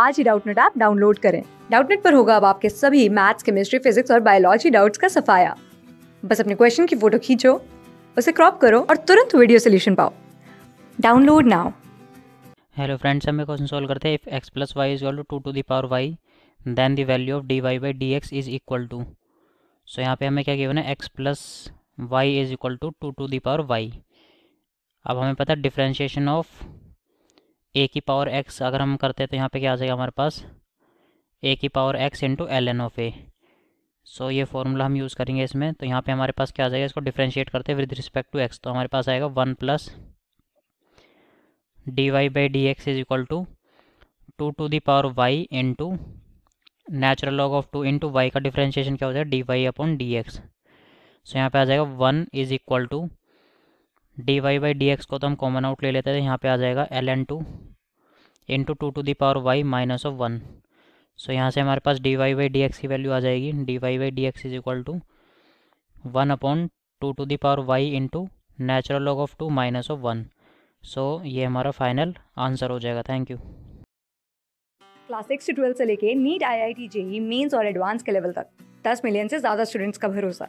आज ही Doubtnut app download करें डाउटनेट पर होगा अब आपके सभी मैथ्स केमिस्ट्री फिजिक्स और बायोलॉजी डाउट्स का सफाया बस अपने क्वेश्चन की फोटो खींचो उसे क्रॉप करो और तुरंत वीडियो सोल्यूशन पाओ डाउनलोड नाउ हेलो फ्रेंड्स हमें क्वेश्चन सॉल्व करते हैं if x plus y is to two to the power y then the value of d y by d x is equal to so यहाँ पे हमें क्या given x plus y is equal to two to the power y अब हमें पता है differentiation of ए की power x अगर हम करते हैं तो यहाँ पे क्या आ जाएगा हमारे पास ए की power x into l n of a so ये फॉर्मूला हम यूज़ करेंगे इसमें तो यहाँ पे हमारे पास क्या आ जाएगा इसको डिफ्रेंशिएट करते हैं विद रिस्पेक्ट टू एक्स तो हमारे पास आएगा one plus d y by d x is equal to two to the power y into natural log of two into y का डिफ्रेंशिएशन क्या हो जाएगा d y upon d x so यहाँ पे आ जाएगा one is equal to d y by d x को तो हम कॉमन आउट ले लेते हैं यहाँ पे आ जाएगा l n two into two to the power y minus of one so यहाँ से हमारे पास d y by d x की वैल्यू आ जाएगी d y by d x is equal to one upon two to the power y into natural log of two minus of one so ये हमारा final answer हो जाएगा thank you class six से twelfth से लेके NEET I I T J mains और advance के level तक दस मिलियन से ज़्यादा स्टूडेंट्स का भरोसा